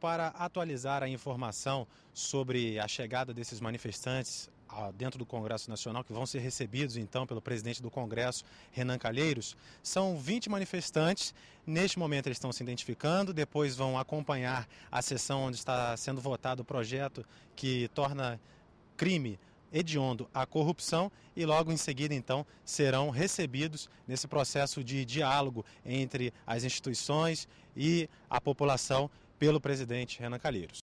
para atualizar a informação sobre a chegada desses manifestantes ah, dentro do Congresso Nacional, que vão ser recebidos então pelo presidente do Congresso, Renan Calheiros. São 20 manifestantes. Neste momento eles estão se identificando, depois vão acompanhar a sessão onde está sendo votado o projeto que torna crime hediondo a corrupção e logo em seguida então serão recebidos nesse processo de diálogo entre as instituições e a população pelo presidente Renan Calheiros.